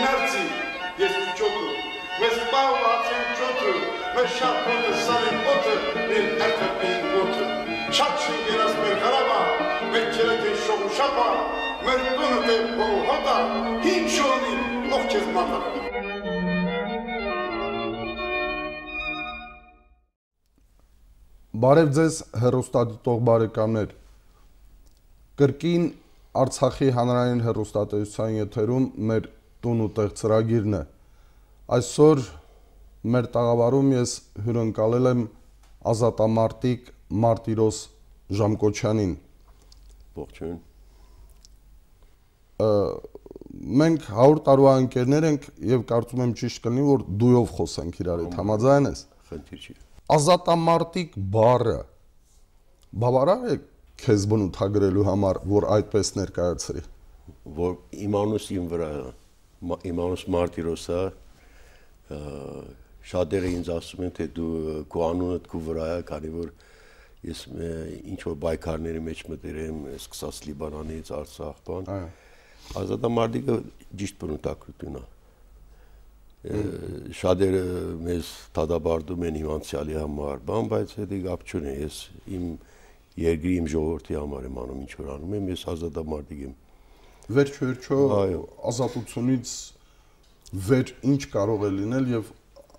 Նարցի, ես փիչոկը, մեզ պավ հացեն չոթը, մեզ շատ մոտը սարին մոտը, մեր հերթապեին մոտը, շատ շին երաս մեր հարավա, մեր չերեք են շողու շապա, մեր տունը թե բողու հոտա, հին շողնի, ող չեզ մատա։ Բարև ձեզ հերոստատիտող բարեկամներ։ Կրկին Արցախի հանրային հերոստատեսության եթերում մեր տուն ուտեղ ծրագիրն է։ Այսօր մեր տաղավարում ես հյուրընկալել եմ ազատամարտիկ Մարտիրոս Ժամկոչյանին։ Ողջույն։ Մենք 100 տարվա ընկերներ ենք եւ կարծում եմ ճիշտ կլինի որ դույով խոսենք իրար հետ համաձայն ես։ Խնդիր չի։ Ազատամարտիկ բառը բավարար է քեզ բնութագրելու համար, որ այդպես ներկայացրի։ Որ իմանուս իմ վրա է հա։ Իմանուս Մարտիրոսը շատերը ինձ ասում են թե դու քո անունդ քո վրա է, քանի որ ես ինչ որ բայկարների մեջ մտերեմ, սկսած Լիբանանից Արցախ բան։ Ազատ մարդիկը ճիշտ բնութագրություն է։ Շատերը մեզ դադաբարդում են հիվանդցյալի համար, բան, բայց դա գապ չունի։ Ես իմ երկրի իմ ժողովրդի համար եմ անում ինչ որ անում եմ, ես ազատ մարդիկ եմ վերջերջո ազատությունից վեր ինչ կարող է լինել եւ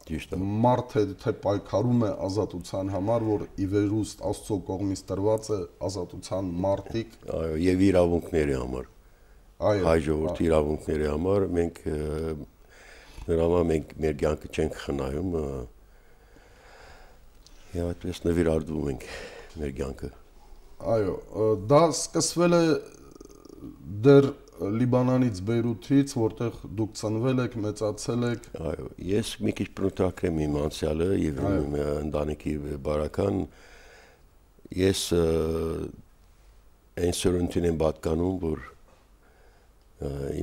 ճիշտ է մարդը թե պայքարում է ազատության համար որ ի վերուստ աստծո կողմից տրված է ազատության մարտիկ այո եւ իրավունքների համար այո հայ ժողովրդի իրավունքների համար մենք նրանով մենք մեր ցանկը չենք խնայում եւ այդպես նվիրարդում ենք մեր ցանկը այո դա սկսվել է դեռ Լիբանանից Բեյրութից, որտեղ դուք ծնվել եք, մեծացել եք։ Այո, ես մի քիչ պրոտակրեմ իմ անցյալը եւ իմ ընտանիքի բարական ես այն սորընտին եմ պատկանում, որ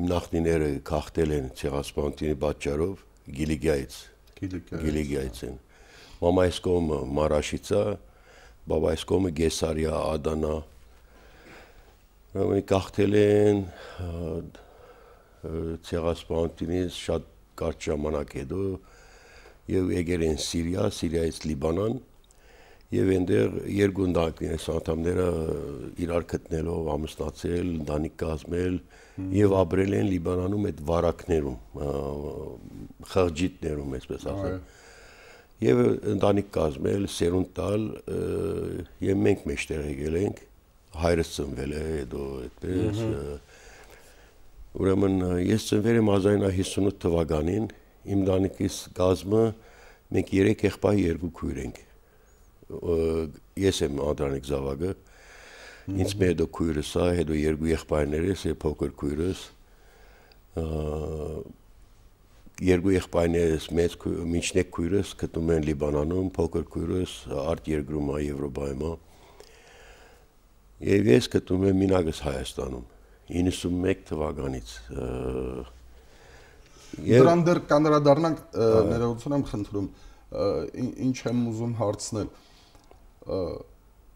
իմ նախնիները քաղտել են ցեղասպանտինի պատճառով Գիլիգիայից։ Գիլիգիայից են։ Մամայս կողմը Մարաշիցա, բաբայս կողմը Գեսարիա, Ադանա, Ուրեմն գաղթել են ցեղասպանությունից շատ կարճ ժամանակ հետո եւ եկել են Սիրիա, Սիրիայից Լիբանան եւ այնտեղ երկու ընտանիքներ այս անդամները իրար գտնելով ամուսնացել, ընտանիք կազմել եւ ապրել են Լիբանանում այդ վարակներում, խղճիտներում, այսպես ասեմ։ Եվ ընտանիք կազմել, սերունդ տալ եւ մենք մեջտեղ եկել ենք հայրս ծնվել է, հետո այդպես։ Ուրեմն ես ծնվել եմ 1958 թվականին, իմ դանիքիս գազմը մենք 3 եղբայր, 2 քույր ենք։ Ես եմ Անդրանիկ Զավակը։ Ինձ մեր դո քույրս է, հետո երկու եղբայրներս, է փոքր քույրս։ Երկու եղբայրներս մեծ քույր, միջնեկ քույրս գտնում են Լիբանանում, փոքր քույրս արտ երկրում է Եվրոպայում է։ Եվ ես գտնում եմ Մինագս Հայաստանում 91 թվականից։ Դրան դեռ կանրադառնանք, ներողություն եմ խնդրում, ինչ եմ ուզում հարցնել։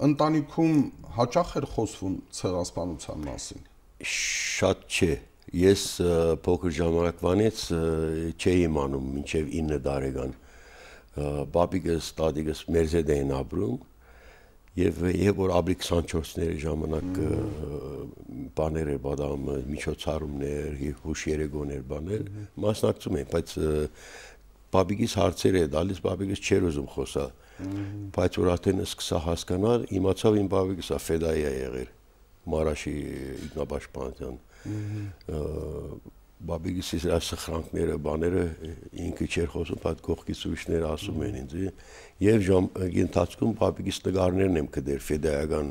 Ընտանիքում հաճախ էր խոսվում ցեղասպանության մասին։ Շատ չէ։ Ես փոքր ժամանակվանից չէի իմանում, մինչև 9 տարեկան։ Բաբիկս, տատիկս Մերզեդ էին ապրում եւ եւ որ ապրիլ 24-ների ժամանակ բաներ է բադամ միջոցառումներ եւ հուշ երեգոներ բաներ մասնակցում են բայց բաբիկիս հարցեր է դալիս բաբիկիս չեր ուզում խոսա բայց որ արդեն սկսա հասկանալ իմացավ իմ բաբիկսա ֆեդայա եղել մարաշի ինքնապաշտպանության բաբիգիսի սրա սխրանքները, բաները ինքը չեր խոսում, բայց կողքից ուրիշները ասում են ինձ։ Եվ ժամանակի ընթացքում բաբիգիս նկարներն եմ կդեր ֆեդայական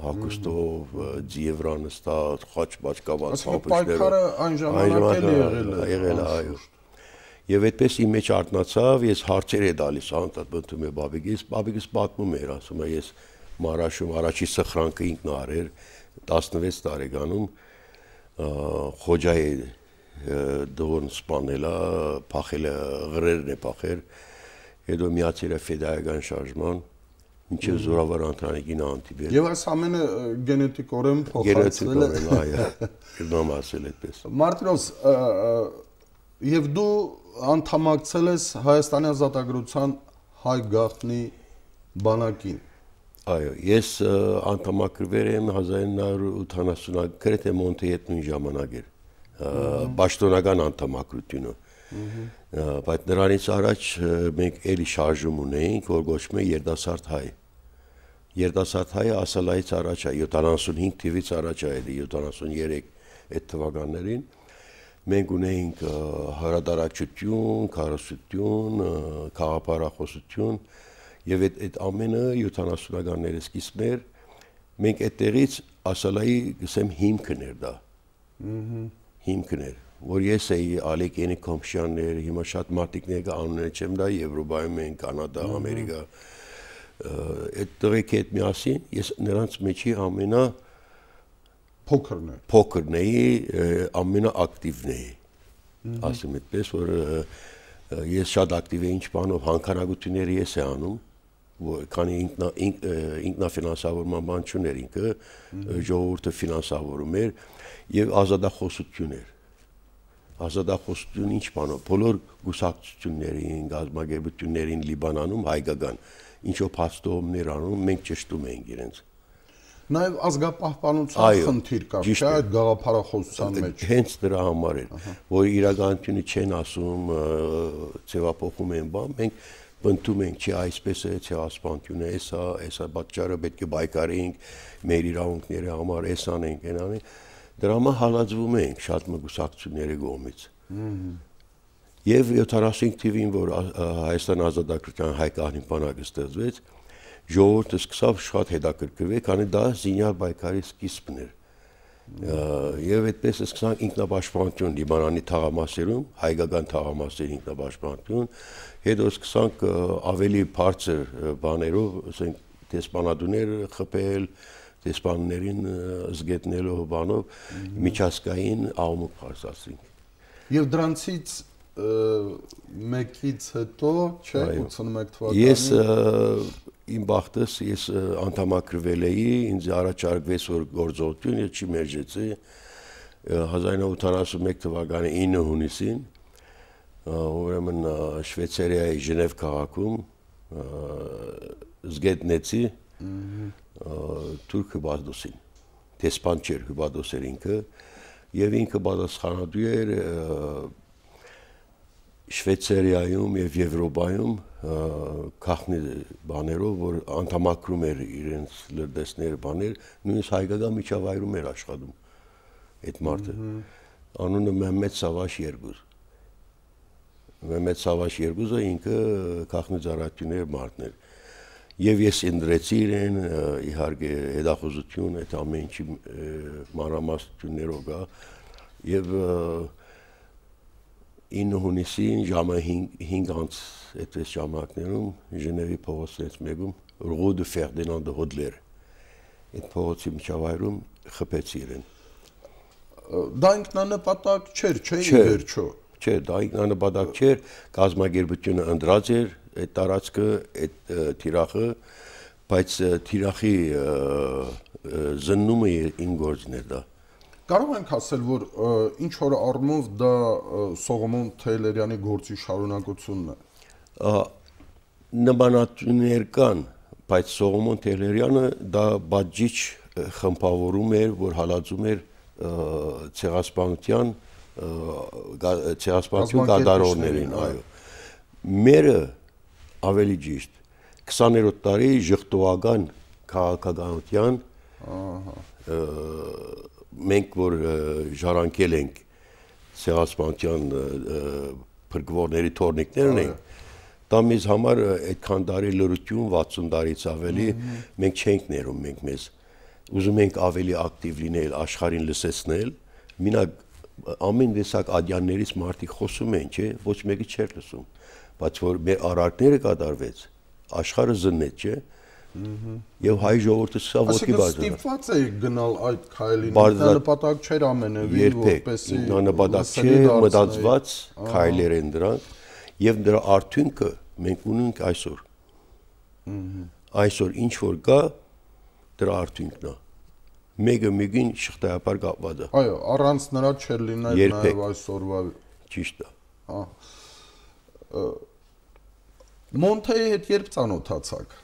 հակոստով ձիևրան ստած խաչ բաճկաված պապուշները։ Այն ժամանակ էլ եղել է։ Եղել է, այո։ Եվ այդպես իմ մեջ արտնացավ, ես հարցեր է դալիս, անդադ մտնում է բաբիգիս, բաբիգիս պատմում էր, ասում է, ես Մարաշում առաջի սխրանքը ինքն արել 16 տարեկանում Խոջայի դողոն սպանելա, փախելա, ղրերն է փախել, հետո միացել է ֆեդայական շարժման, ինչը զորավար ընտանիքին անտիբել։ Եվ այս ամենը գենետիկորեն փոխանցվել է։ Գենետիկորեն, այո, գնամ ասել այդպես։ Մարտինոս, եւ դու անդամակցել ես Հայաստանի ազատագրության հայ գաղտնի բանակին։ Այո, ես անդամակրվել եմ 1980-ական գրեթե Մոնտեյետնի ժամանակ էր պաշտոնական անդամակրությունը։ Բայց նրանից առաջ մենք էլի շարժում ունեինք, որ գոչվում է երդասարդ հայ։ Երդասարդ հայը ասալայից առաջ է 75 թվից առաջ է էլի 73 այդ թվականներին մենք ունեինք հրադարակչություն, քարոզություն, քաղաքապարախոսություն եւ այդ այդ ամենը 70-ականների սկիզբն էր։ Մենք այդտեղից ասալայի, գսեմ, հիմքն էր դա։ Ահա հիմքն էր, որ ես էի Ալեկենի Կոմշյանն էր, հիմա շատ մարդիկներ կա անունները չեմ դա Եվրոպայում են, Կանադա, Ամերիկա։ Այդ տղեկ հետ միասին ես նրանց մեջի ամենա փոքրն է։ Փոքրն էի, ամենաակտիվն էի։ Ասեմ այդպես, որ ես շատ ակտիվ էի ինչ բանով, հանքարագությունները ես է անում քանի ինքնա ինքնաֆինանսավորման բան չուներ ինքը ժողովուրդը ֆինանսավորում էր եւ ազատախոսություն էր ազատախոսություն ինչ բանո բոլոր գուսակցություններին գազագերբություններին Լիբանանում հայկական ինչով հաստողումներ անում մենք ճշտում ենք իրենց նաև ազգապահպանության խնդիր կա, չէ՞ այդ գաղափարախոսության մեջ։ Հենց դրա համար էր, որ իրականությունը չեն ասում, ձևափոխում են բան, մենք բնտում ենք, չի այսպես է, չի ասպանտյուն է, էսա, էսա պատճառը պետք է բայկարեինք մեր իրավունքների համար, էս անենք, այն անենք։ Դրա համար հալածվում ենք շատ մգուսակցությունների կողմից։ Եվ 75 թվին, որ Հայաստան ազատագրության հայկահանի բանակը ստեղծվեց, ժողովուրդը սկսավ շատ հետաքրքրվել, քանի դա զինյալ բայկարի սկիզբն էր եւ այդպես սկսան ինքնապաշտպանություն Լիբանանի թաղամասերում, հայկական թաղամասերի ինքնապաշտպանություն, հետո սկսանք ավելի բարձր բաներով, ասենք դեսպանատուներ խփել, դեսպաններին զգետնելով բանով միջազգային աղմուկ բարձրացրինք։ Եվ դրանցից մեկից հետո, չէ, 81 թվականին ես իմ բախտս ես անդամակրվել էի, ինձ առաջարկվեց որ գործողություն, ես չմերժեցի 1981 թվականի 9 հունիսին ուրեմն Շվեյցարիայի Ժնև քաղաքում զգետնեցի Թուրք Հուբադոսին։ Տեսպան չէր Հուբադոս էր ինքը եւ ինքը պատասխանատու էր Շվեյցարիայում եւ Եվրոպայում քախնի բաներով որ անդամակրում էր իրենց լրտեսներ բաներ նույնիսկ հայկական միջավայրում էր աշխատում այդ մարդը անունը Մեհմեդ Սավաշ Երգուզ Մեհմեդ Սավաշ Երգուզը ինքը քախնի ծառայություններ մարդն էր եւ ես ընդրեցի իրեն իհարկե հետախուզություն այդ ամեն ինչի մանրամասնություններով գա եւ և, և, և, և, և, և, և, և, և 9 հունիսին ժամը 5 անց այդպես ժամանակներում Ժնևի փողոցից մեկում Ռուգո դե Ֆերդինանդ Հոդլեր այդ փողոցի միջավայրում խփեց իրեն։ Դա ինքնանպատակ չէր, չէ՞ ի վերջո։ Չէ, դա ինքնանպատակ չէր, կազմակերպությունը ընդրած էր այդ տարածքը, այդ թիրախը, բայց թիրախի զննումը իմ գործն էր դա։ Ա, Կարող ենք ասել, որ ինչ որ առումով դա Սողոմոն Թեյլերյանի գործի շարունակությունն է։ Նմանատիներ կան, բայց Սողոմոն Թեյլերյանը դա բաժիչ խմբավորում էր, որ հալածում էր ցեղասպանության ցեղասպանություն կատարողներին, այո։ Մերը ավելի ճիշտ 20-րդ տարի ժխտողական քաղաքականության ահա մենք որ ժառանգել ենք Սեհասպանցյան փրկվորների թորնիկներն ենք, դա մեզ համար այդքան տարի լրություն 60 տարից ավելի մենք չենք ներում մենք մեզ ուզում ենք ավելի ակտիվ լինել աշխարհին լսեցնել մինակ ամեն տեսակ ադյաններից մարդիկ խոսում են չէ ոչ մեկը չէր լսում բայց որ մեր արարքները կատարվեց աշխարհը զննեց չէ Եվ հայ ժողովուրդը սա ոտի բարձր։ Այսինքն ստիպված է գնալ այդ քայլին, դա նպատակ չէր ամենևին, որպեսզի Երբեք, նա նպատակ չէ, մտածված քայլեր են դրանք, եւ դրա արդյունքը մենք ունենք այսօր։ Այսօր ինչ որ կա, դրա արդյունքն է։ Մեկը մեկին շղթայապար կապված է։ Այո, առանց նրա չէր լինել նաև այսօրվա ճիշտ է։ Հա։ Մոնթեի հետ երբ ծանոթացաք։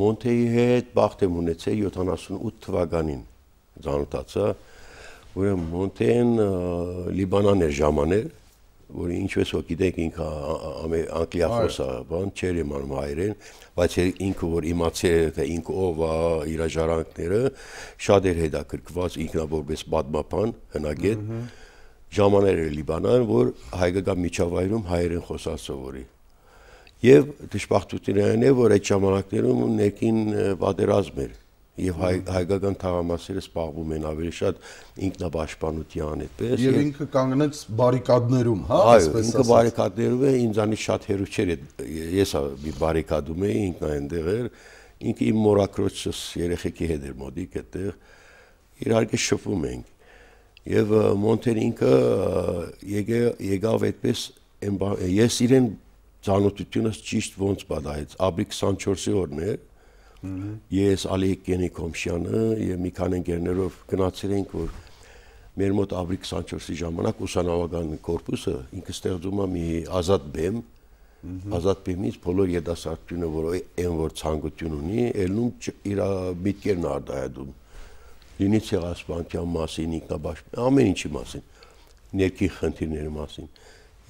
Մոնտեի հետ բախտ եմ ունեցել 78 թվականին ծանոթացա, ուրեմն Մոնտեն Լիբանան էր ժամանել, որ ինչպես որ գիտեք ինքը անգլիախոս է, բան չէր իմանում հայերեն, բայց ինքը որ իմացել էր թե ինքը ով է իր ժառանգները, շատ էր հետաքրքրված ինքնա որպես պատմապան, հնագետ, ժամաներ էր Լիբանան, որ հայկական միջավայրում հայերեն խոսած սովորի Եվ դժբախտությունն է, որ այդ ժամանակներում ներքին պատերազմ էր եւ հայ, հայկական թաղամասերը սպառվում են ավելի շատ ինքնապաշտպանության այդպես եւ ինքը կանգնեց բարիկադներում, հա, այսպես ասած։ Այո, ինքը բարիկադներում է, ինձանից շատ հերու չէր ես մի բարիկադում էի, ինքն այնտեղ էր, ինքը իմ մորակրոջս երեխեքի հետ էր մոտիկ այդտեղ։ Իհարկե շփվում ենք։ Եվ Մոնտեր ինքը եկավ այդպես ես իրեն ծանոթությունս ճիշտ ոնց բադայից ապրիլ 24-ի օրն էր ես Ալիեկ Գենիկոմշյանը եւ մի քանի ընկերներով գնացել ենք որ մեր մոտ ապրիլ 24-ի ժամանակ ուսանողական կորպուսը ինքը ստեղծում է մի ազատ բեմ ազատ բեմից բոլոր երիտասարդությունը որ այն որ ցանկություն ունի ելնում իր միտքերն արդայդում լինի ցեղասպանության մասին, ինքնաբաշխ, ամեն ինչի մասին, ներքին խնդիրների մասին։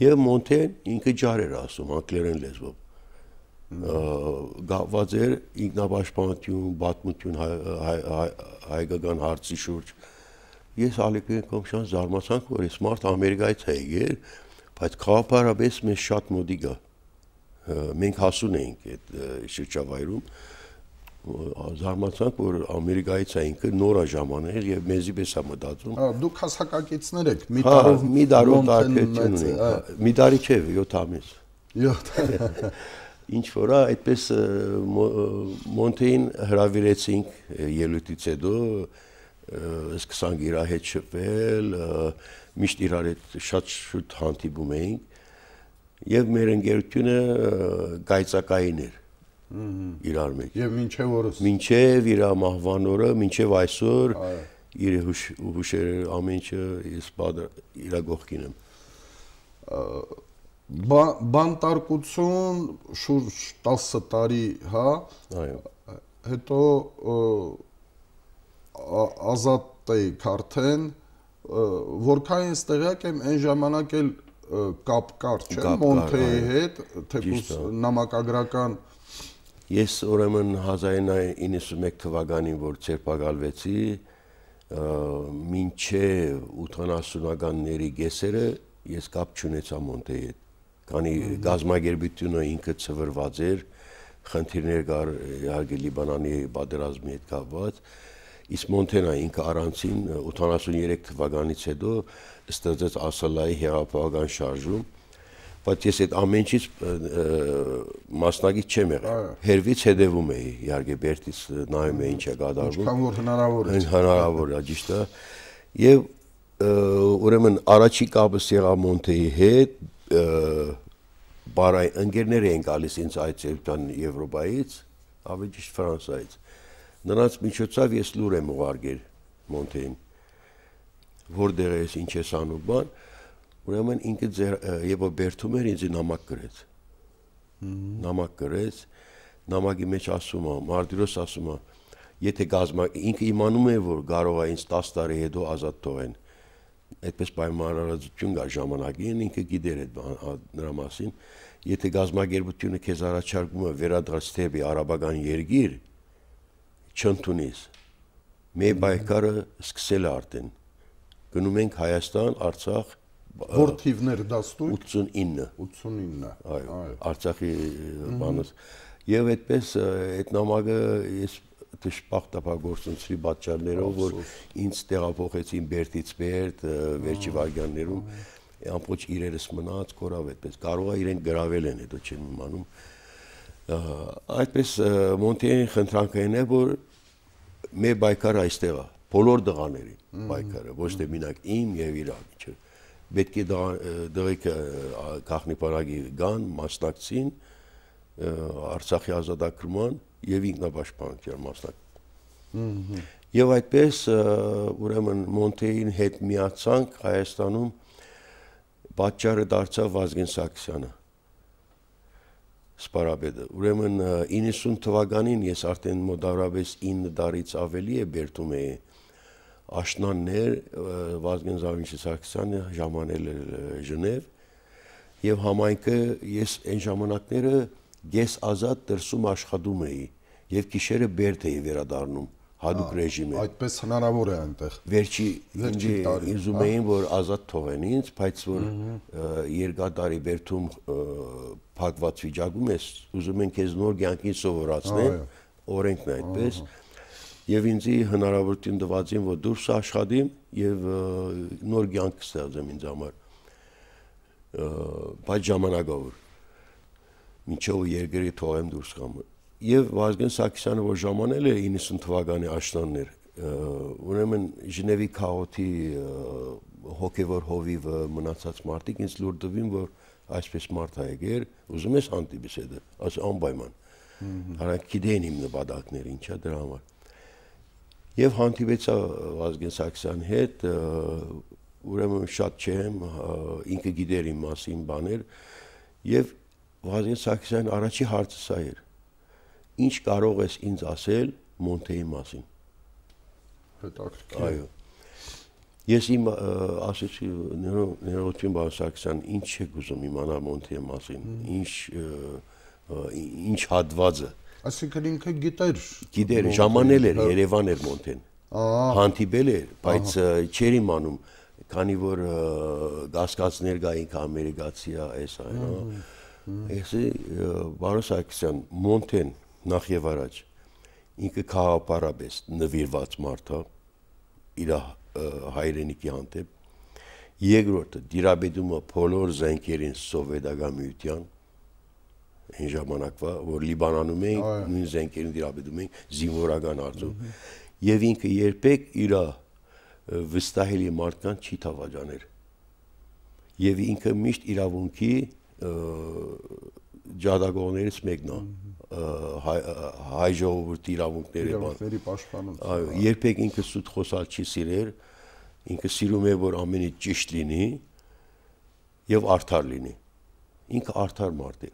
Եվ Մոնտեն ինքը ջար էր ասում անգլերեն լեզվով։ Գաված էր ինքնապաշտպանություն, պատմություն հայկական հարցի շուրջ։ Ես Ալեքսեյ Կոմշյան զարմացանք, որ այս մարդ Ամերիկայից է եկել, բայց քաղաքապարապես մեզ շատ մոդի գա։ Մենք հասուն էինք այդ շրջավայրում զարմացանք, որ Ամերիկայից է ինքը նորա ժամանել եւ մեզի պես է մտածում։ Հա, դուք հասակակիցներ եք, մի հա, տարով մի տարով տարբերություն ունի։ հա, Մի տարի չէ, 7 ամիս։ 7 ինչ որ է, այդպես Մոնտեին հրավիրեցինք ելույթից հետո սկսանք իր հետ շփվել, միշտ իրար հետ շատ շուտ հանդիպում էինք եւ մեր ընկերությունը գայծակային էր իրար մեջ։ Եվ մինչև օրս։ Մինչև իր մահվան օրը, մինչև այսօր իր հուշ հուշերը ամեն ինչը ես իր գողքին եմ։ Բանտարկություն շուրջ 10 տարի, հա։ Այո։ Հետո ազատ էիք արդեն որքան ես տեղյակ եմ այն ժամանակ էլ կապ կար չէ Մոնթեի հետ թեկուս նամակագրական կա Ես ուրեմն 1991 թվականին, որ ցերպակալվեցի, մինչև 80-ականների գեսերը ես կապ չունեցա Մոնտեի հետ։ Քանի գազագերբությունը ինքը ծվրված էր, խնդիրներ կար իհարկե Լիբանանի պատերազմի հետ կապված, իսկ Մոնտենա ինքը առանցին 83 թվականից հետո ստեղծեց Ասալայի հեղափոխական շարժում, բայց ես այդ ամենից մասնակից չեմ եղել։ Հերվից հետևում էի, իհարկե բերտից նայում էի ինչ է կատարվում։ Ինչքան որ հնարավոր է։ Հնարավոր է, ճիշտ է։ Եվ ուրեմն առաջի կապս եղա Մոնտեի հետ, բարայ ընկերներ էին գալիս ինձ այդ երկտան Եվրոպայից, ավելի ճիշտ Ֆրանսայից։ Նրանց միջոցով ես լուր եմ ուղարկել Մոնտեին։ Որտեղ ես, ինչ ես անում բան, Ուրեմն ինքը Եվա Բերթում էր ինձ նամակ գրեց։ Նամակ գրեց, նամակի մեջ ասում է, Մարդիրոս ասում է, եթե գազմա ինքը իմանում է որ կարող է ինձ 10 տարի հետո ազատ թողեն։ Այդպես պայմանավորվածություն կա ժամանակին, ինքը գիտեր այդ նրա մասին, եթե գազմագերբությունը քեզ առաջարկում է վերադարձ թեպի արաբական երկիր, չընդունես։ Մեր բայկարը սկսել է արդեն։ Գնում ենք Հայաստան, Արցախ, Որ թիվներ դաստույք 89 89 այո Արցախի բանից եւ այդպես այդ նամակը ես դժբախտապա գործընթացի պատճառներով որ ինձ տեղափոխեցին Բերտից Բերտ վերջի վագյաններում ամբողջ իրերս մնաց կորավ այդպես կարող է իրեն գravel են հետո չեմ իմանում այդպես մոնտեյնի խնդրանքն է որ մեր բայկար այստեղ է բոլոր դղաներին բայկարը ոչ թե մենակ իմ եւ իրան չէ պետք է դղեկը կախնի պարագի գան, մասնակցին Արցախի ազատագրման եւ ինքնապաշտպանության մասնակց։ Եվ այդպես ուրեմն Մոնտեին հետ միացանք Հայաստանում պատճառը դարձավ Վազգեն Սարգսյանը սպարաբեդը։ Ուրեմն 90 թվականին ես արդեն մոտ առավես 9 դարից ավելի է Բերտում էի աշնաններ Վազգեն Զավինչի Սարգսյանը ժամանել էր Ժնև եւ համայնքը ես այն ժամանակները ես ազատ դրսում աշխատում էի եւ գիշերը բերդ էի վերադառնում հadoop ռեժիմը այդպես հնարավոր է այնտեղ վերջի ինձի ուզում էին որ ազատ թողեն ինձ բայց որ երկատարի բերդում փակված վիճակում ես ուզում են քեզ նոր ցանկին սովորացնել օրենքն այդպես ա, եւ ինձ հնարավորություն տվածին, որ դուրս աշխատեմ եւ նոր ցանկ ստեղծեմ ինձ համար։ Բայց ժամանակավոր։ Մինչեւ երկրի թողեմ դուրս գամ։ Եվ Վազգեն Սարգսյանը որ ժամանել է 90 թվականի աշնաններ, ուրեմն Ժնևի քաղաքի հոգևոր հովիվը մնացած մարդիկ ինձ լուր տվին, որ այսպես մարդ է եկել, ուզում ես անտիբիսեդը, աս անպայման։ Հարակ գիտեն իմ նպատակները ինչա դրա համար։ Եվ հանդիպեցա Վազգեն Սարգսյանի հետ, ուրեմն շատ չեմ, ինքը գիտեր իմ մասին բաներ, եւ Վազգեն Սարգսյան առաջի հարցը սա էր. Ինչ կարող ես ինձ ասել Մոնտեի մասին։ Հետաքրքիր։ Այո։ Ես իմ ասեցի ներողություն Բարսակյան, ինչ եք ուզում իմանալ Մոնտեի մասին, ինչ ինչ հատվածը։ Այսինքն ինքը գիտեր։ Գիտեր, ժամանել էր, հա։ Երևան էր Մոնտեն։ Հանդիպել էր, բայց չէր իմանում, քանի որ դասկացներ գային կամերիկացիա էս այն։ Ես Բարոս Սարգսյան Մոնտեն նախ եւ առաջ ինքը քաղաքապարաբես նվիրված մարդ է իր հայրենիքի հանդեպ։ Երկրորդը դիրաբեդումը բոլոր զենքերին սովետական միության այն ժամանակվա, որ Լիբանանում էինք, նույն զենքերին դիրապետում էինք զինվորական արձում։ Եվ ինքը երբեք իր վստահելի մարդկան չի թավաճաներ։ Եվ ինքը միշտ իրավունքի ջադագողներից մեկն է հայ ժողովրդի իրավունքների բան։ Իրավունքների պաշտպանում։ Այո, երբեք ինքը սուտ խոսալ չի սիրել, ինքը սիրում է որ ամենի ճիշտ լինի եւ արդար լինի։ Ինքը արդար մարդ է։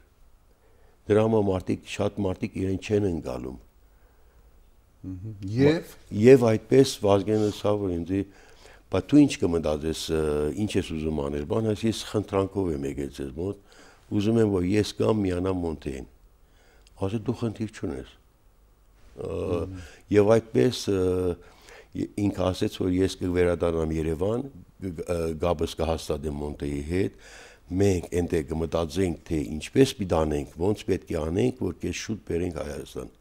Դրա համար մարդիկ շատ մարդիկ իրեն չեն ընկալում։ Եվ եւ այդպես Վազգենը Սավորը ինձի բա դու ինչ կմտածես, ինչ ես ուզում անել։ Բան ասես, ես խնդրանքով եմ եկել ձեզ մոտ, ուզում եմ որ ես կամ միանամ Մոնտեին։ Ասա դու խնդիր չունես։ Եվ այդպես ինքը ասեց, որ ես կվերադառնամ Երևան, գաբս կհաստատեմ Մոնտեի հետ մենք այնտեղ կմտածենք, թե ինչպես պիտանենք, ոնց պետք է անենք, որ կես շուտ բերենք Հայաստան։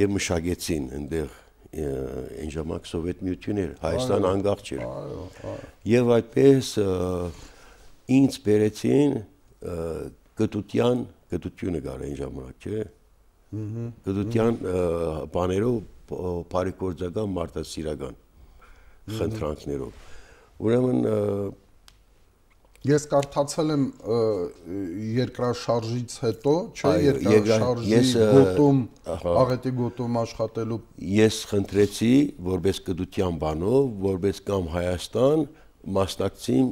Եվ մշակեցին այնտեղ այն ժամանակ Սովետ միություն էր, Հայաստան անկախ չէր։ Եվ այդպես ինձ բերեցին գտության, գտությունը գար այն ժամանակ, չէ՞։ Գտության բաներով բարեգործական մարդասիրական խնդրանքներով։ Ուրեմն ես կարդացել եմ երկրաշարժից հետո, չէ, երկրաշարժի գոտում, աղետի գոտում աշխատելու։ Ես խնդրեցի, որպես կդության բանով, որպես կամ Հայաստան մասնակցին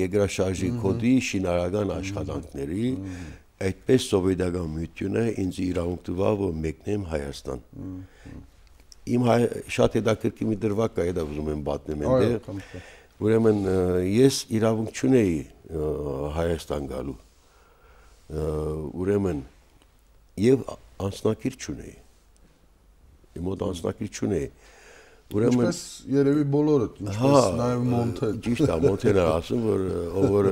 երկրաշարժի կոդի շինարական աշխատանքների, այդպես սովետական միությունը ինձ իրավունք տվավ, որ մեկնեմ Հայաստան։ Իմ շատ հետաքրքիր մի դրվակ կա, եթե ուզում եմ պատմեմ այնտեղ։ Այո, Ուրեմն ես իրավունք չունեի Հայաստան գալու։ Ուրեմն եւ անձնակիր չունեի։ Իմ մոտ անձնակիր չունեի։ Ուրեմն ինչպես երևի բոլորը, ինչպես հա, նաև Մոնտեն։ Ճիշտ է, Մոնտենը ասում որ ով որ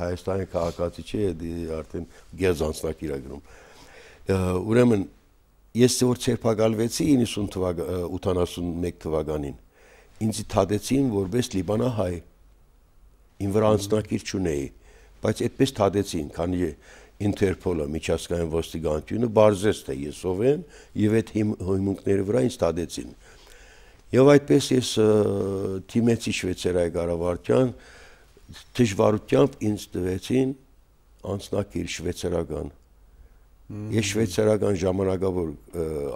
Հայաստանի քաղաքացի չէ, արդեն գեզ անձնակիր է գրում։ Ուրեմն ես որ ցերփակալվեցի 90 թվական 81 թվականին ինձ թադեցին որպես լիբանահայ։ Իմ վրա անձնակիր չունեի, բայց այդպես թադեցին, քանի Ինտերպոլը միջազգային ոստիկանությունը բարձեց թե ես ով եմ եւ այդ հիմունքների վրա ինձ տադեցին։ Եվ այդպես ես թիմեցի Շվեյցարիայի կառավարության դժվարությամբ ինձ տվեցին անձնակիր շվեյցարական։ Ես շվեյցարական ժամանակավոր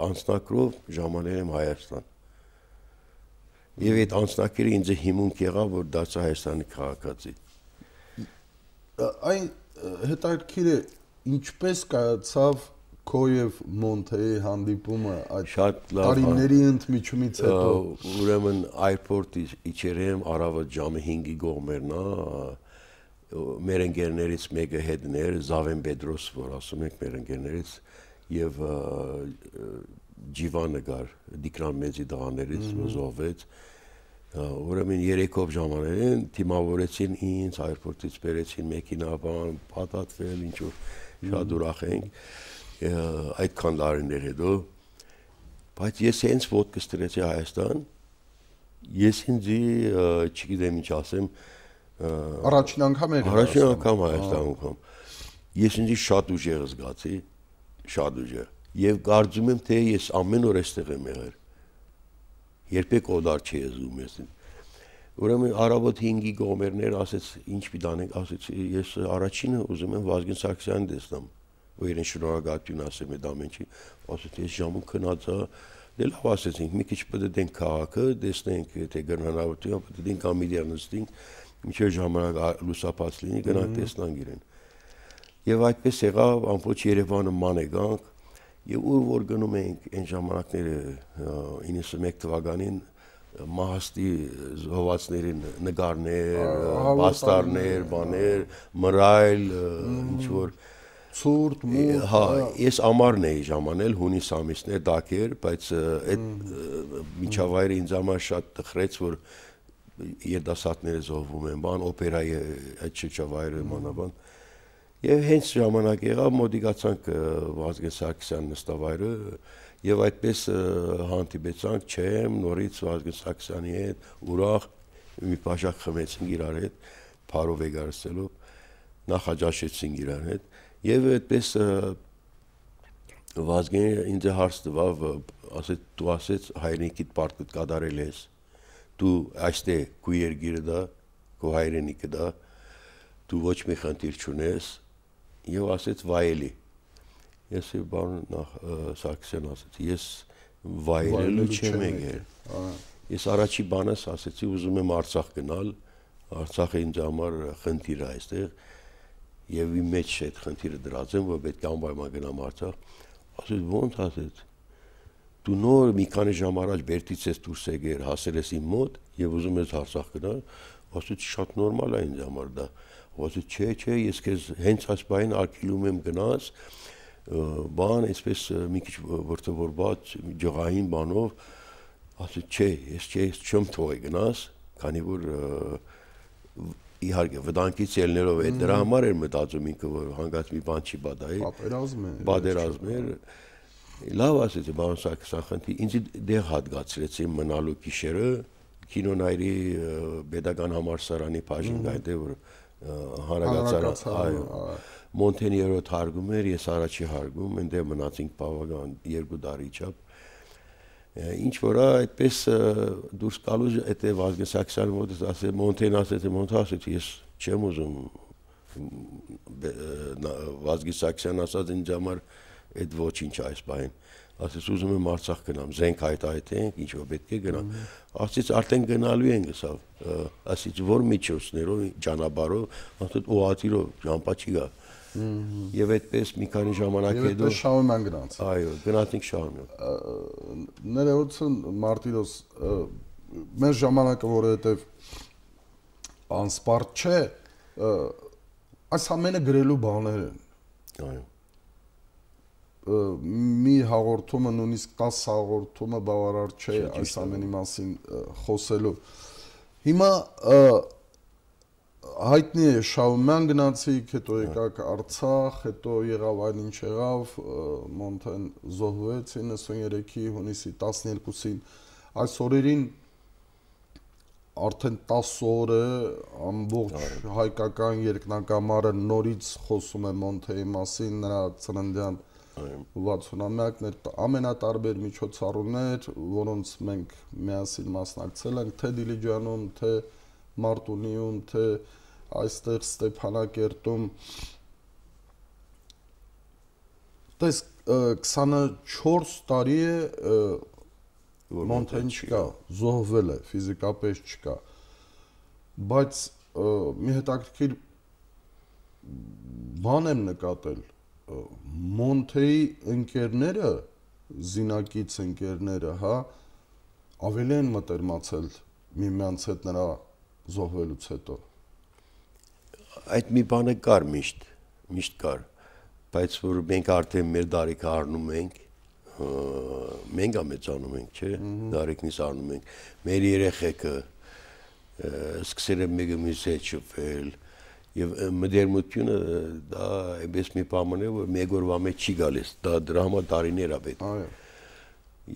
անձնակրով ժամանել եմ Հայաստան։ Եվ այդ անձնակերը ինձ հիմունք եղավ, որ դարձա Հայաստանի քաղաքացի։ Այն հետաքրքիր է, ինչպես կայացավ քո եւ Մոնթեի հանդիպումը այդ շատ լավ տարիների ընդմիջումից հետո ուրեմն airport-ի իջերեմ առավոտ ժամը 5-ի գողմերնա մեր ընկերներից մեկը հետներ Զավեն Պետրոս որ ասում ենք մեր ընկերներից եւ ջիվանը գար դիկրան մեծի տղաներից զովվեց ուրեմն 3 օր ժամանեն թիմավորեցին ինձ այրպորտից բերեցին մեքենաբան պատատվել ինչ որ շատ ուրախ ենք այդքան տարիներ հետո բայց ես հենց ոտ կստրեցի Հայաստան ես ինձի չգիտեմ ինչ ասեմ առաջին անգամ էր առաջին անգամ Հայաստանում կամ ես ինձի շատ ուժեղ զգացի շատ ուժեղ եւ կարծում եմ թե ես ամեն օր էստեղ եմ եղել երբեք օդար չի եզում ես ուրեմն արաբոտ 5-ի գոմերներ ասեց ինչ պիտանենք ասեց ես առաջինը ուզում եմ Վազգեն Սարգսյանին տեսնեմ ու իրեն շնորհակալություն ասեմ այդ ամենի ասեց ես ժամուն քնածա դե լավ ասեցինք մի քիչ պտտենք քաղաքը տեսնենք եթե գնանավտույն պտտենք ամիդեր նստենք մինչև ժամանակ լուսապած լինի գնանք տեսնանք իրեն եւ այդպես եղավ ամբողջ Երևանը մանեգանք Եվ ուր որ գնում էինք այն ժամանակները 91 թվականին մահաստի զոհվածներին նկարներ, բաստարներ, բաներ, մռայլ, ինչ որ ցուրտ մուտ հա ես ամառն էի ժամանել հունիս ամիսն էր դակեր բայց այդ միջավայրը ինձ համար շատ տխրեց որ երդասատները զոհվում են բան օպերայի այդ շրջավայրը մանավանդ Եվ հենց ժամանակ եղավ մոդիկացանք Վազգե Սարգսյան նստավայրը եւ այդպես հանդիպեցանք չեմ նորից Վազգե Սարգսյանի հետ ուրախ մի բաժակ խմեցինք իրար հետ Փարով եգարստելով նախաճաշեցինք իրար հետ եւ այդպես Վազգեն ինձ հարց տվավ ասեց դու ասեց հայրենիքիդ պարտքդ կատարել ես դու այստե քու երգիրը դա քու հայրենիքը դա դու ոչ մի խնդիր չունես եւ ասեց վայելի։ Ես եւ բարոն նախ Սարգսյան ասեցի, ես վայելելու չեմ եկել։ Ես առաջի բանս ասեցի, ուզում եմ Արցախ գնալ։ Արցախը ինձ համար խնդիր է այստեղ եւ իմ մեջ այդ խնդիրը դրած եմ, որ պետք է անպայման գնամ Արցախ։ Ասեց ո՞նց ասեց։ Դու նոր մի քանի ժամ առաջ Բերտից ես դուրս եկել, հասել ես իմ մոտ եւ ուզում ես Արցախ գնալ։ Ասեց շատ նորմալ է ինձ համար դա։ Ա, ասի չէ, չէ, ես քեզ հենց այս բան արկելում եմ գնաս, բան այսպես մի քիչ վրտվորված ջղային բանով, ասի չէ, ես չէ, ես չեմ թողի գնաս, քանի որ իհարկե վտանգից ելնելով է դրա համար էր մտածում ինքը որ հանգած մի բան չի բադայի պատերազմ էր պատերազմ էր լավ ասեց բանսակ սա խնդի ինձ դեղ հատկացրեցի մնալու գիշերը կինոնայրի pedagogan համալսարանի բաժին գայտե որ հանրագացարան, այո։ Մոնտեն երրորդ հարգում էր, ես առաջի հարգում, այնտեղ դե մնացինք բավական երկու տարի չափ։ Ինչ որ այդպես դուրս գալու այդ Վազգեն Սաքսյանը մոտ ասել, Մոնտեն ասել, Մոնտը ասել, ես չեմ ուզում Վազգի Սաքսյան ասած ինձ համար այդ ոչինչ այս բան ասես ուզում եմ Արցախ գնամ, զենք հայտայտենք, ինչ որ պետք է գնամ։ Ասից արդեն գնալու են գսավ, ասից որ միջոցներով, ճանապարհով, ասած օղաթիրով ճամփա չի գա։ Եվ այդպես մի քանի ժամանակ հետո Եվ այդպես շարունակ գնաց։ Այո, գնացինք շարունակ։ Ներեւություն Մարտիրոս մեր ժամանակը որովհետեւ անսպարտ չէ այս ամենը գրելու բաներ են։ Այո մի հաղորդումը նույնիսկ 10 հաղորդումը բավարար չէ այս ամենի մասին խոսելու։ Հիմա հայտնի է Շաումյան գնացիկ, հետո հա։ եկաք Արցախ, հետո եղավ այն ինչ եղավ, Մոնտեն զոհվեց 93-ի հունիսի 12-ին։ Այս օրերին արդեն 10 օր է ամբողջ հայկական երկնակամարը նորից խոսում է Մոնտեի մասին, նրա ծննդյան 1993 60-ամյակներ, ամենատարբեր միջոցառումներ, որոնց մենք միասին մասնակցել ենք թե Դիլիջանում, թե Մարտունիում, թե այստեղ Ստեփանակերտում տես 24 տարի է Մոնտեն չկա, զոհվել է, ֆիզիկապես չկա։ Բայց մի հետաքրքիր բան եմ նկատել Մոնթեի ընկերները, զինակից ընկերները, հա, ավելի են մտերմացել միմյանց հետ նրա զոհվելուց հետո։ Այդ մի բանը կար միշտ, միշտ կար, բայց որ մենք արդեն մեր դարիքը առնում ենք, մենք ամեծանում ենք, չէ՞, դարիքնից առնում ենք։ Մեր երեխեքը սկսել է մեկը մյուս հետ շփվել, եւ մդերմությունը դա այնպես մի պայման է որ մեկ օրվա մեջ չի գալիս դա դրա համար տարիներ է պետք այո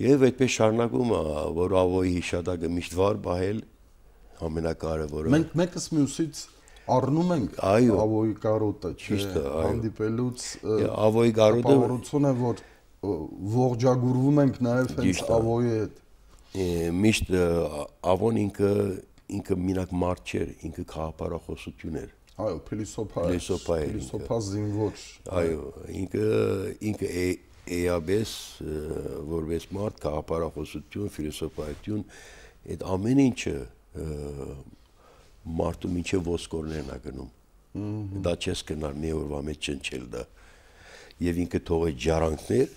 եւ այդպես շարունակում է որ ավոյի հիշատակը միշտ վար բահել ամենակարևորը մենք մեկս մյուսից առնում ենք այո ավոյի կարոտը չէ հանդիպելուց ավոյի կարոտը պատմություն է որ ողջագուրվում ենք նաեւ հենց ավոյի հետ միշտ ավոն ինքը ինքը մինակ մարդ չէր, ինքը քաղաքապարախոսություն էր։ Այո, փիլիսոփա է։ Փիլիսոփա է։ Փիլիսոփա զինվոր։ Այո, ինքը ինքը է էաբես որպես մարդ գաղափարախոսություն, ֆիլիսոփայություն, այդ ամեն ինչը մարդու միջև ոսկորներն է գնում։ Դա չես գնալ մի օրվա մեջ չնչել դա։ Եվ ինքը թողե ջարանքներ,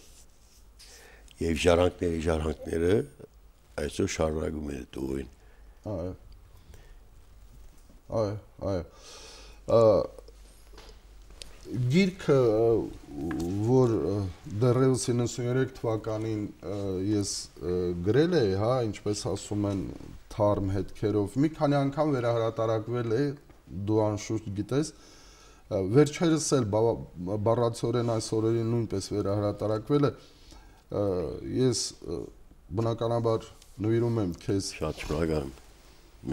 եւ ջարանքների ջարանքները այսօր շարունակում են դույն։ Այո։ Այո, այո գիրքը որ դեռևս 93 թվականին ես գրել էի, հա, ինչպես ասում են, թարմ հետքերով մի քանի անգամ վերահրատարակվել է, դու անշուշտ գիտես, վերջերս էլ բառացորեն այս օրերին նույնպես վերահրատարակվել է։ Ես բնականաբար նվիրում եմ քեզ։ Շատ շնորհակալ եմ։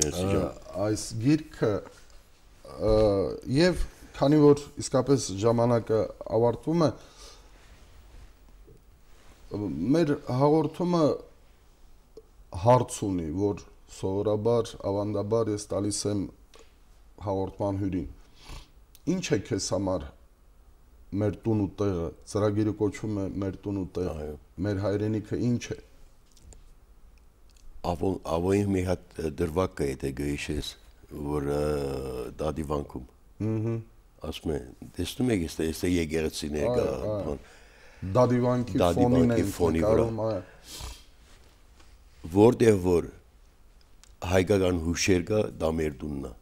Մերսի ջան։ Այս գիրքը եւ քանի որ իսկապես ժամանակը ավարտվում է մեր հաղորդումը հարց ունի, որ սովորաբար ավանդաբար ես տալիս եմ հաղորդման հյուրին։ Ինչ է քեզ համար մեր տուն ու տեղը, ծրագիրը կոչվում է մեր տուն ու տեղը, մեր հայրենիքը ինչ է։ Ավոյ մի հատ դրվակ կա, եթե գիշես որ դադիվանքում։ Ահա ասում են, տեսնում եք, այստեղ այստեղ եկեղեցիներ կա, բան։ Դադիվանքի ֆոնին է ֆոնի վրա։ Որտեղ որ հայկական հուշեր կա, դա մեր տունն է։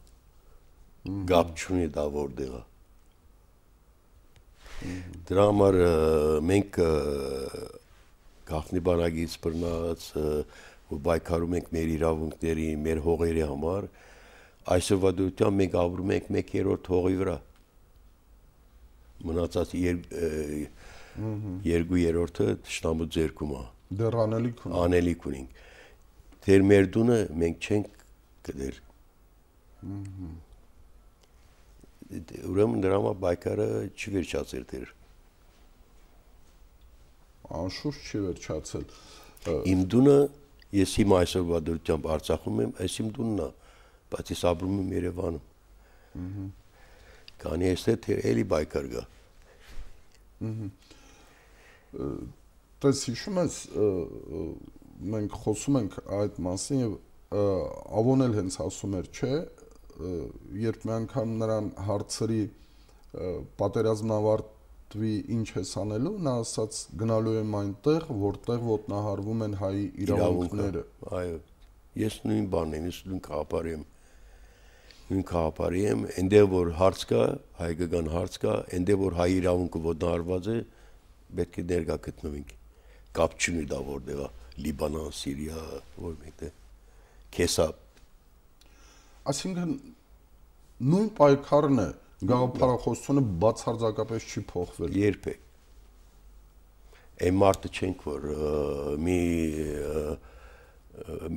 Գապ չունի դա որտեղ է։ Դրա համար մենք գախնի բանակից բռնած որ բայկարում ենք մեր իրավունքների, մեր հողերի համար, ա, այսօրվա դրությամբ մենք ապրում ենք 1/3 հողի վրա։ Մնացած 2/3-ը շտամու ձերքում է։ Դեռ անելիք ունենք։ Անելիք ունենք։ Դեր մեր տունը մենք չենք կդեր։ Ուրեմն դրամա բայկարը չվերջացեր դեր։ Անշուշտ չվերջացել։ Իմ տունը ես իմ այսօրվա դրությամբ Արցախում եմ, այս իմ տունն է։ Ա բայց ես ապրում եմ Երևանում։ Քանի էստե թե էլի բայկար գա։ Տես հիշում ես մենք խոսում ենք այդ մասին եւ ավոն էլ հենց ասում էր, չէ, երբ մի անգամ նրան հարցրի պատերազմն ավարտվի ինչ ես անելու, նա ասաց գնալու եմ այնտեղ, որտեղ ոտնահարվում են հայի իրավունքները։ Այո։ Ես նույն բանն եմ, ես նույն կապարեմ հին խաղապարի եմ, այնտեղ որ հարց կա, հայկական հարց կա, այնտեղ որ հայ իրավունքը ոտնարված է, պետք է ներկա գտնվենք։ Կապ չունի դա որտեղ է, Լիբանան, Սիրիա, որ մեկը։ Քեսա։ Այսինքն նույն պայքարն է, գաղափարախոսությունը բացարձակապես չի փոխվել։ Երբեք։ Այն մարդը չենք որ մի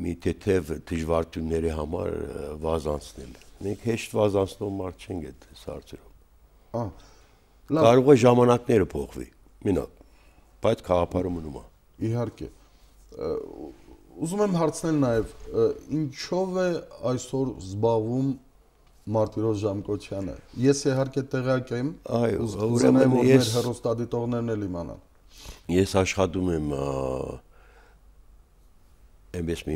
մի թեթև դժվարությունների համար վազանցնել։ Մենք հեշտ վազանցնող մարդ չենք այդ հարցերով։ Ահա։ Կարող է ժամանակները փոխվի, մենակ, բայց խաղապարը մնում է։ Իհարկե։ Ուզում եմ հարցնել նաև ինչով է այսօր զբաղվում Մարտիրոս Ժամկոչյանը։ Ես իհարկե տեղյակ եմ։ Այո, ուրեմն ես հերոստադիտողներն էլ իմանան։ Ես աշխատում եմ ա, այնպես մի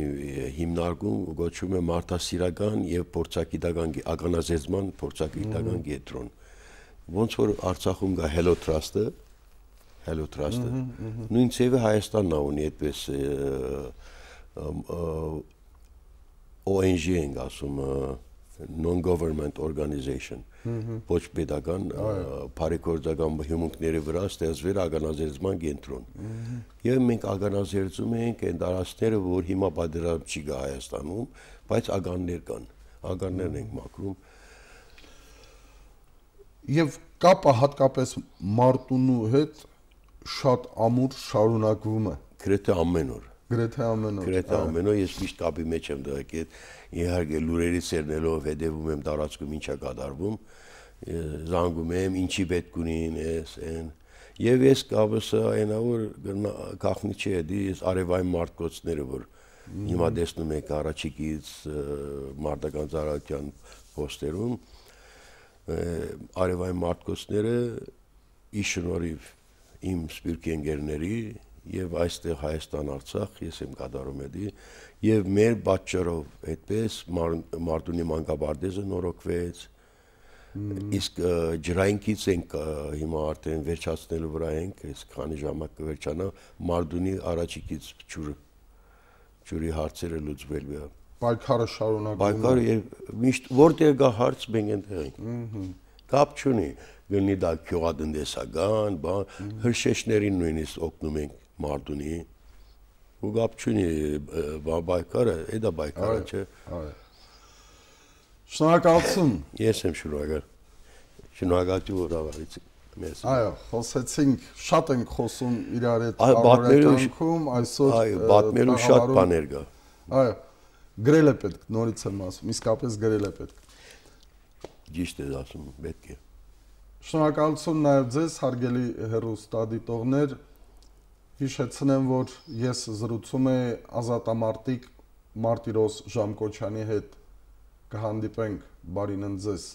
հիմնարկում գոչվում է մարդասիրական եւ փորձագիտական ականաձեզման փորձագիտական կենտրոն։ Ոնց որ Արցախում գա Hello Trust-ը, Hello Trust-ը։ Նույն ցևը Հայաստանն ունի այդպես ONG-ն ասում է non-government organization ոչ pedagogan բարեկորձական հիմունքների վրա ստեղծվել ագանազերծման կենտրոն եւ մենք ագանազերծում ենք այն դարաշները որ հիմա բادرամ չի գա Հայաստանում բայց ագաններ կան ագաններն ենք մակրում եւ կապը հատկապես մարտունու հետ շատ ամուր շարունակվում է գրեթե ամեն օր գրեթե ամեն օր։ Գրեթե ամեն օր ես միշտ կապի մեջ եմ դրակի հետ։ Իհարկե լուրերից ելնելով հետևում եմ տարածքում ինչա կատարվում, զանգում եմ ինչի պետք ունին էս այն։ Եվ ես կապսը այնա որ գախնի չէ, դի ես արևային մարդկոցները որ հիմա տեսնում եք առաջիկից մարդական ծառայության պոստերում արևային մարդկոցները ի շնորհիվ իմ սպիրկենգերների եւ այստեղ Հայաստան-Արցախ ես եմ կատարում էդի եւ մեր պատճառով այդպես Մարտունի մանկաբարձը նորոգվեց իսկ ջրայինքից ենք հիմա արդեն վերջացնելու վրա ենք այս քանի ժամը կվերջանա Մարտունի առաջիկից ջուրը ջուրի հարցերը լուծվել է պայքարը շարունակվում է պայքարը եւ միշտ որտեղ գա հարց մենք ընդեղ ենք կապ չունի գնի դա քյուղադնդեսական բան հրշեշներին նույնիսկ օգնում ենք Մարդունի ու գապ չունի բայկարը, այդ է բայկարը, չէ։ Արդ, Շնորհակալություն։ Ես եմ շնորհակալ։ Շնորհակալություն որ ավարից մեզ։ Այո, խոսեցինք, շատ ենք խոսում իրար հետ բատմերում այսօր։ Այո, բատմերում շատ բաներ կա։ Այո։ Գրել է պետք, նորից եմ ասում, իսկապես գրել է պետք։ Ճիշտ ես ասում, պետք է։ Շնորհակալություն նաև ձեզ, հարգելի հերոստադիտողներ, հիշեցնեմ, որ ես զրուցում եմ ազատամարտիկ Մարտիրոս Ժամկոչյանի հետ կհանդիպենք բարին ընձես